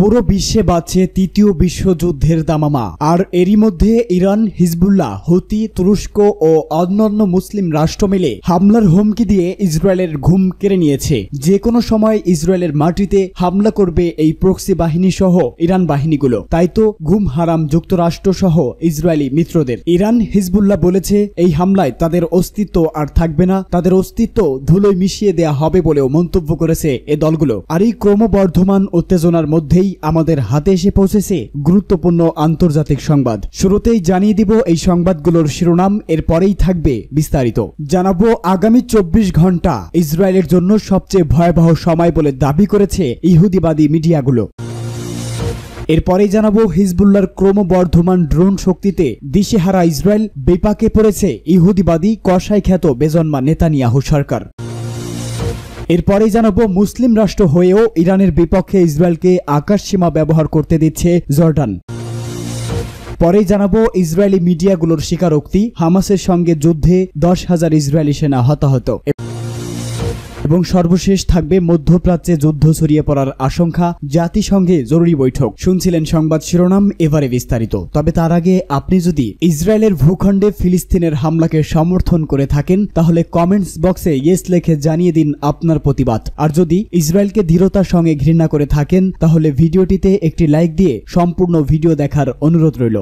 পুরো বিশ্বে বাঁচে তৃতীয় বিশ্বযুদ্ধের দামামা আর এরই মধ্যে ইরান হিজবুল্লাহ হুতি তুরস্ক ও অন্যান্য মুসলিম রাষ্ট্র মিলে হামলার হুমকি দিয়ে ইসরায়েলের ঘুম কেড়ে নিয়েছে যে কোনো সময় ইসরায়েলের মাটিতে হামলা করবে এই প্রক্সি বাহিনী সহ ইরান বাহিনীগুলো তাই তো ঘুম হারাম যুক্তরাষ্ট্র সহ ইসরায়েলি মিত্রদের ইরান হিজবুল্লাহ বলেছে এই হামলায় তাদের অস্তিত্ব আর থাকবে না তাদের অস্তিত্ব ধুলোয় মিশিয়ে দেয়া হবে বলেও মন্তব্য করেছে এ দলগুলো আর এই ক্রমবর্ধমান উত্তেজনার মধ্যেই আমাদের হাতে এসে পৌঁছেছে গুরুত্বপূর্ণ আন্তর্জাতিক সংবাদ শুরুতেই জানিয়ে দিব এই সংবাদগুলোর শিরোনাম এরপরেই থাকবে বিস্তারিত জানাবো আগামী চব্বিশ ঘন্টা ইসরায়েলের জন্য সবচেয়ে ভয়াবহ সময় বলে দাবি করেছে ইহুদিবাদী মিডিয়াগুলো এরপরে জানাবো হিজবুল্লার ক্রমবর্ধমান ড্রোন শক্তিতে দিশেহারা ইসরায়েল বিপাকে পড়েছে ইহুদিবাদী কষাই খ্যাত বেজন্মা নেতানিয়াহু সরকার এরপরেই জানাবো মুসলিম রাষ্ট্র হয়েও ইরানের বিপক্ষে ইসরায়েলকে আকাশ সীমা ব্যবহার করতে দিচ্ছে জর্ডান পরেই জানাবো ইসরায়েলি মিডিয়াগুলোর স্বীকারোক্তি হামাসের সঙ্গে যুদ্ধে দশ হাজার ইসরায়েলি সেনা হতাহত এবং সর্বশেষ থাকবে মধ্যপ্রাচ্যে যুদ্ধ ছড়িয়ে পড়ার আশঙ্কা জাতিসংঘে জরুরি বৈঠক শুনছিলেন সংবাদ শিরোনাম এবারে বিস্তারিত তবে তার আগে আপনি যদি ইসরায়েলের ভূখণ্ডে ফিলিস্তিনের হামলাকে সমর্থন করে থাকেন তাহলে কমেন্টস বক্সে ইয়েস লেখে জানিয়ে দিন আপনার প্রতিবাদ আর যদি ইসরায়েলকে দৃঢ়তার সঙ্গে ঘৃণা করে থাকেন তাহলে ভিডিওটিতে একটি লাইক দিয়ে সম্পূর্ণ ভিডিও দেখার অনুরোধ রইল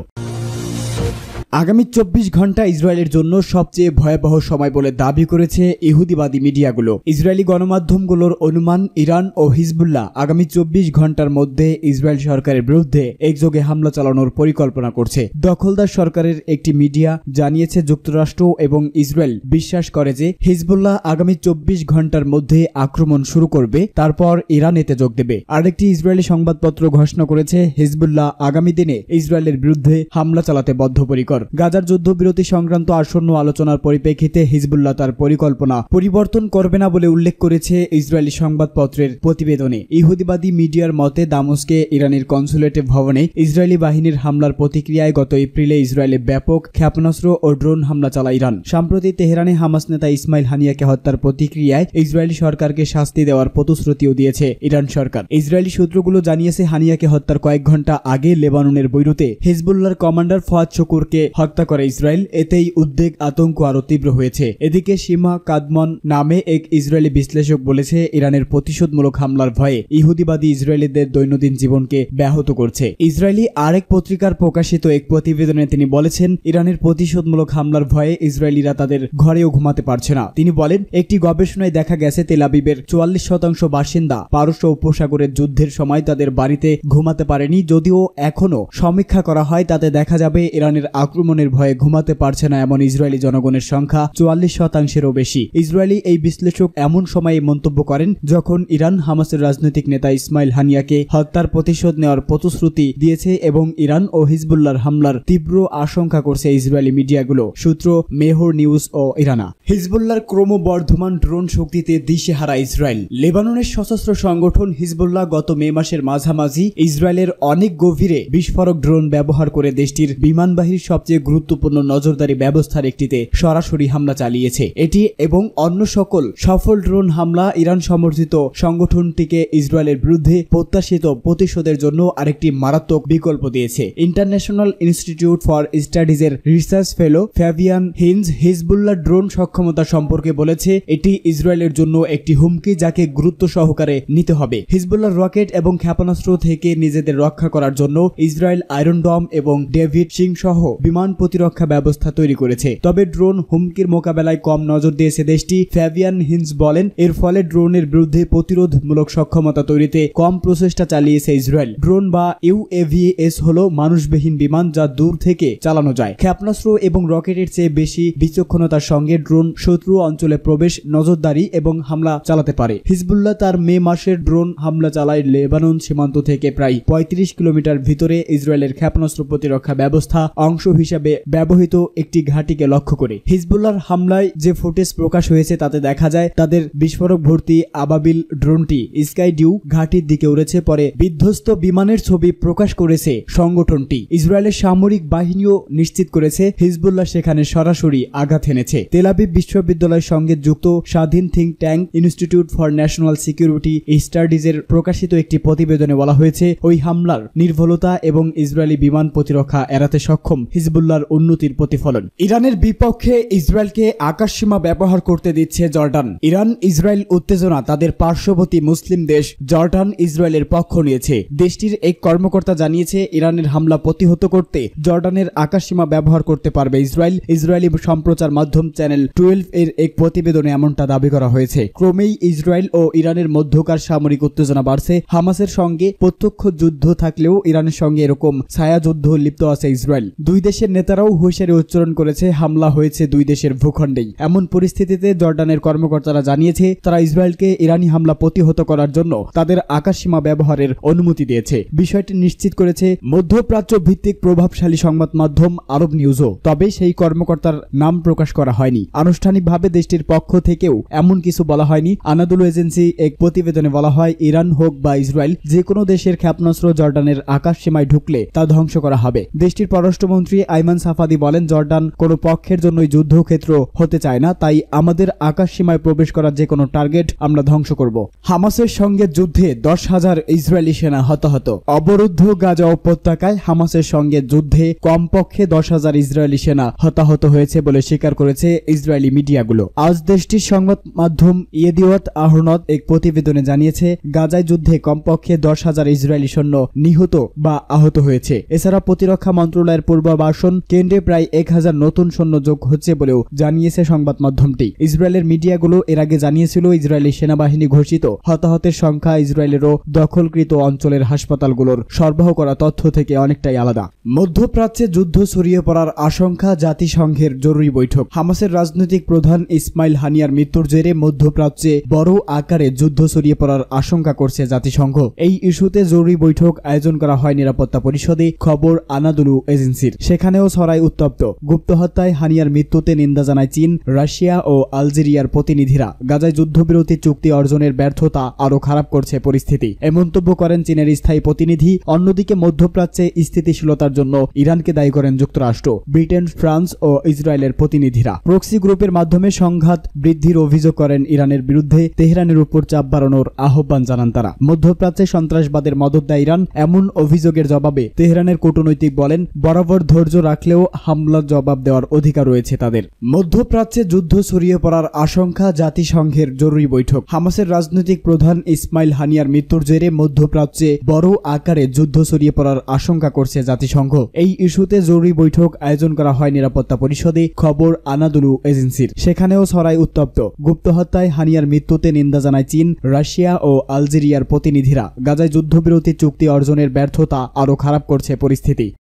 আগামী চব্বিশ ঘন্টা ইসরায়েলের জন্য সবচেয়ে ভয়াবহ সময় বলে দাবি করেছে ইহুদিবাদী মিডিয়াগুলো ইসরায়েলি গণমাধ্যমগুলোর অনুমান ইরান ও হিজবুল্লাহ আগামী চব্বিশ ঘন্টার মধ্যে ইসরায়েল সরকারের বিরুদ্ধে একযোগে হামলা চালানোর পরিকল্পনা করছে দখলদার সরকারের একটি মিডিয়া জানিয়েছে যুক্তরাষ্ট্র এবং ইসরায়েল বিশ্বাস করে যে হিজবুল্লাহ আগামী চব্বিশ ঘন্টার মধ্যে আক্রমণ শুরু করবে তারপর ইরান এতে যোগ দেবে আরেকটি ইসরায়েলি সংবাদপত্র ঘোষণা করেছে হিজবুল্লাহ আগামী দিনে ইসরায়েলের বিরুদ্ধে হামলা চালাতে বদ্ধপরিকর সেক্টর গাজার যুদ্ধবিরতি সংক্রান্ত আসন্ন আলোচনার পরিপ্রেক্ষিতে হিজবুল্লাহ তার পরিকল্পনা পরিবর্তন করবে না বলে উল্লেখ করেছে ইসরায়েলি সংবাদপত্রের প্রতিবেদনে ইহুদিবাদী মিডিয়ার মতে দামসকে ইরানের কনসুলেটে ভবনে ইসরায়েলি বাহিনীর হামলার প্রতিক্রিয়ায় গত এপ্রিলে ইসরায়েলে ব্যাপক ক্ষেপণাস্ত্র ও ড্রোন হামলা চালা ইরান সম্প্রতি তেহরানে হামাস নেতা ইসমাইল হানিয়াকে হত্যার প্রতিক্রিয়ায় ইসরায়েলি সরকারকে শাস্তি দেওয়ার প্রতিশ্রুতিও দিয়েছে ইরান সরকার ইসরায়েলি সূত্রগুলো জানিয়েছে হানিয়াকে হত্যার কয়েক ঘন্টা আগে লেবাননের বৈরুতে হিজবুল্লার কমান্ডার ফয়াদ শকুরকে হত্যা করে ইসরায়েল এতেই উদ্বেগ আতঙ্ক আরও তীব্র হয়েছে এদিকে সীমা কাদমন নামে এক ইসরায়েলি বিশ্লেষক বলেছে ইরানের প্রতিশোধমূলক হামলার ভয়ে ইহুদিবাদী ইসরায়েলিদের দৈনন্দিন জীবনকে ব্যাহত করছে ইসরায়েলি আরেক পত্রিকার প্রকাশিত এক প্রতিবেদনে তিনি বলেছেন ইরানের প্রতিশোধমূলক হামলার ভয়ে ইসরায়েলিরা তাদের ঘরেও ঘুমাতে পারছে না তিনি বলেন একটি গবেষণায় দেখা গেছে তেলাবিবের চুয়াল্লিশ শতাংশ বাসিন্দা পারস্য উপসাগরের যুদ্ধের সময় তাদের বাড়িতে ঘুমাতে পারেনি যদিও এখনও সমীক্ষা করা হয় তাতে দেখা যাবে ইরানের আক্রমণ আক্রমণের ভয়ে ঘুমাতে পারছে না এমন ইসরায়েলি জনগণের সংখ্যা চুয়াল্লিশ শতাংশেরও বেশি ইসরায়েলি এই বিশ্লেষক এমন সময়ে মন্তব্য করেন যখন ইরান হামাসের রাজনৈতিক নেতা ইসমাইল হানিয়াকে হত্যার প্রতিশোধ নেওয়ার প্রতিশ্রুতি দিয়েছে এবং ইরান ও হিজবুল্লার হামলার তীব্র আশঙ্কা করছে ইসরায়েলি মিডিয়াগুলো সূত্র মেহর নিউজ ও ইরানা হিজবুল্লার ক্রমবর্ধমান ড্রোন শক্তিতে দিশে হারা ইসরায়েল লেবাননের সশস্ত্র সংগঠন হিজবুল্লাহ গত মে মাসের মাঝামাঝি ইসরায়েলের অনেক গভীরে বিস্ফোরক ড্রোন ব্যবহার করে দেশটির বিমানবাহীর সবচেয়ে সবচেয়ে গুরুত্বপূর্ণ নজরদারি ব্যবস্থার একটিতে সরাসরি হামলা চালিয়েছে এটি এবং অন্য সকল সফল ড্রোন হামলা ইরান সমর্থিত সংগঠনটিকে ইসরায়েলের বিরুদ্ধে প্রত্যাশিত প্রতিশোধের জন্য আরেকটি মারাত্মক বিকল্প দিয়েছে ইন্টারন্যাশনাল ইনস্টিটিউট ফর স্টাডিজের research fellow Fabian Hinz Hezbollah drone সক্ষমতা সম্পর্কে বলেছে এটি ইসরায়েলের জন্য একটি হুমকি যাকে গুরুত্ব সহকারে নিতে হবে হিজবুল্লাহ রকেট এবং ক্ষেপণাস্ত্র থেকে নিজেদের রক্ষা করার জন্য ইসরায়েল আয়রন ডম এবং ডেভিড সিং সহ বিমান বিমান প্রতিরক্ষা ব্যবস্থা তৈরি করেছে তবে ড্রোন হুমকির মোকাবেলায় কম নজর দিয়েছে দেশটি ফ্যাবিয়ান হিন্স বলেন এর ফলে ড্রোনের বিরুদ্ধে প্রতিরোধমূলক সক্ষমতা তৈরিতে কম প্রচেষ্টা চালিয়েছে ইসরায়েল ড্রোন বা ইউএভিএস হল মানুষবিহীন বিমান যা দূর থেকে চালানো যায় ক্ষেপণাস্ত্র এবং রকেটের চেয়ে বেশি বিচক্ষণতার সঙ্গে ড্রোন শত্রু অঞ্চলে প্রবেশ নজরদারি এবং হামলা চালাতে পারে হিজবুল্লাহ তার মে মাসের ড্রোন হামলা চালায় লেবানন সীমান্ত থেকে প্রায় পঁয়ত্রিশ কিলোমিটার ভিতরে ইসরায়েলের ক্ষেপণাস্ত্র প্রতিরক্ষা ব্যবস্থা অংশ হিসেবে হিসাবে ব্যবহৃত একটি ঘাঁটিকে লক্ষ্য করে হিজবুল্লার হামলায় যে ফুটেজ প্রকাশ হয়েছে তাতে দেখা যায় তাদের বিস্ফোরক ভর্তি আবাবিল ড্রোনটি স্কাই ডিউ ঘাঁটির দিকে উড়েছে পরে বিধ্বস্ত বিমানের ছবি প্রকাশ করেছে সংগঠনটি ইসরায়েলের সামরিক বাহিনীও নিশ্চিত করেছে হিজবুল্লাহ সেখানে সরাসরি আঘাত এনেছে তেলাবিব বিশ্ববিদ্যালয়ের সঙ্গে যুক্ত স্বাধীন think tank institute for national security স্টাডিজের প্রকাশিত একটি প্রতিবেদনে বলা হয়েছে ওই হামলার নির্ভলতা এবং ইসরায়েলি বিমান প্রতিরক্ষা এড়াতে সক্ষম হিজবুল হিজবুল্লার উন্নতির প্রতিফলন ইরানের বিপক্ষে ইসরায়েলকে আকাশসীমা ব্যবহার করতে দিচ্ছে জর্ডান ইরান ইসরায়েল উত্তেজনা তাদের পার্শ্ববর্তী মুসলিম দেশ জর্ডান ইসরায়েলের পক্ষ নিয়েছে দেশটির এক কর্মকর্তা জানিয়েছে ইরানের হামলা প্রতিহত করতে জর্ডানের আকাশসীমা ব্যবহার করতে পারবে ইসরায়েল ইসরায়েলি সম্প্রচার মাধ্যম চ্যানেল টুয়েলভ এর এক প্রতিবেদনে এমনটা দাবি করা হয়েছে ক্রমেই ইসরায়েল ও ইরানের মধ্যকার সামরিক উত্তেজনা বাড়ছে হামাসের সঙ্গে প্রত্যক্ষ যুদ্ধ থাকলেও ইরানের সঙ্গে এরকম ছায়া যুদ্ধ লিপ্ত আছে ইসরায়েল দুই দেশের দেশের নেতারাও হুঁশিয়ারি উচ্চারণ করেছে হামলা হয়েছে দুই দেশের ভূখণ্ডেই এমন পরিস্থিতিতে জর্ডানের কর্মকর্তারা জানিয়েছে তারা ইসরায়েলকে ইরানি হামলা প্রতিহত করার জন্য তাদের আকাশসীমা ব্যবহারের অনুমতি দিয়েছে বিষয়টি নিশ্চিত করেছে মধ্যপ্রাচ্য ভিত্তিক প্রভাবশালী সংবাদ মাধ্যম আরব নিউজও তবে সেই কর্মকর্তার নাম প্রকাশ করা হয়নি আনুষ্ঠানিকভাবে দেশটির পক্ষ থেকেও এমন কিছু বলা হয়নি আনাদুল এজেন্সি এক প্রতিবেদনে বলা হয় ইরান হোক বা ইসরায়েল যে কোনো দেশের ক্ষেপণাস্ত্র জর্ডানের আকাশ সীমায় ঢুকলে তা ধ্বংস করা হবে দেশটির পররাষ্ট্রমন্ত্রী আইমান সাফাদি বলেন জর্ডান কোনো পক্ষের জন্যই যুদ্ধক্ষেত্র হতে চায় না তাই আমাদের আকাশ সীমায় প্রবেশ করার যে কোনো টার্গেট আমরা ধ্বংস করব হামাসের সঙ্গে যুদ্ধে দশ হাজার ইসরায়েলি সেনা হতাহত অবরুদ্ধ গাজা উপত্যকায় হামাসের সঙ্গে যুদ্ধে কমপক্ষে দশ হাজার ইসরায়েলি সেনা হতাহত হয়েছে বলে স্বীকার করেছে ইসরায়েলি মিডিয়াগুলো আজ দেশটির সংবাদ মাধ্যম ইয়েদিওয়াত আহরনত এক প্রতিবেদনে জানিয়েছে গাজায় যুদ্ধে কমপক্ষে দশ হাজার ইসরায়েলি সৈন্য নিহত বা আহত হয়েছে এছাড়া প্রতিরক্ষা মন্ত্রণালয়ের পূর্বাভাস পুনর্বাসন কেন্দ্রে প্রায় এক হাজার নতুন সৈন্য যোগ হচ্ছে বলেও জানিয়েছে সংবাদ মাধ্যমটি ইসরায়েলের মিডিয়াগুলো এর আগে জানিয়েছিল ইসরায়েলি সেনাবাহিনী ঘোষিত হতাহতের সংখ্যা ইসরায়েলেরও দখলকৃত অঞ্চলের হাসপাতালগুলোর সরবরাহ করা তথ্য থেকে অনেকটাই আলাদা মধ্যপ্রাচ্যে যুদ্ধ ছড়িয়ে পড়ার আশঙ্কা জাতিসংঘের জরুরি বৈঠক হামাসের রাজনৈতিক প্রধান ইসমাইল হানিয়ার মৃত্যুর জেরে মধ্যপ্রাচ্যে বড় আকারে যুদ্ধ ছড়িয়ে পড়ার আশঙ্কা করছে জাতিসংঘ এই ইস্যুতে জরুরি বৈঠক আয়োজন করা হয় নিরাপত্তা পরিষদে খবর আনাদুলু এজেন্সির সেখানে সেখানেও ছড়ায় উত্তপ্ত গুপ্ত হত্যায় হানিয়ার মৃত্যুতে নিন্দা জানায় চীন রাশিয়া ও আলজেরিয়ার প্রতিনিধিরা গাজায় যুদ্ধবিরতি চুক্তি অর্জনের ব্যর্থতা আরও খারাপ করছে পরিস্থিতি এ মন্তব্য করেন চীনের স্থায়ী প্রতিনিধি অন্যদিকে মধ্যপ্রাচ্যে স্থিতিশীলতার জন্য ইরানকে দায়ী করেন যুক্তরাষ্ট্র ব্রিটেন ফ্রান্স ও ইসরায়েলের প্রতিনিধিরা প্রক্সি গ্রুপের মাধ্যমে সংঘাত বৃদ্ধির অভিযোগ করেন ইরানের বিরুদ্ধে তেহরানের উপর চাপ বাড়ানোর আহ্বান জানান তারা মধ্যপ্রাচ্যে সন্ত্রাসবাদের মদত দেয় ইরান এমন অভিযোগের জবাবে তেহরানের কূটনৈতিক বলেন বরাবর ধৈর্য রাখলেও হামলার জবাব দেওয়ার অধিকার রয়েছে তাদের মধ্যপ্রাচ্যে যুদ্ধ ছড়িয়ে পড়ার আশঙ্কা জাতিসংঘের জরুরি বৈঠক হামাসের রাজনৈতিক প্রধান ইসমাইল হানিয়ার মৃত্যুর জেরে মধ্যপ্রাচ্যে বড় আকারে যুদ্ধ ছড়িয়ে পড়ার আশঙ্কা করছে জাতিসংঘ এই ইস্যুতে জরুরি বৈঠক আয়োজন করা হয় নিরাপত্তা পরিষদে খবর আনাদুলু এজেন্সির সেখানেও ছড়ায় উত্তপ্ত গুপ্ত হত্যায় হানিয়ার মৃত্যুতে নিন্দা জানায় চীন রাশিয়া ও আলজেরিয়ার প্রতিনিধিরা গাজায় যুদ্ধবিরতি চুক্তি অর্জনের ব্যর্থতা আরও খারাপ করছে পরিস্থিতি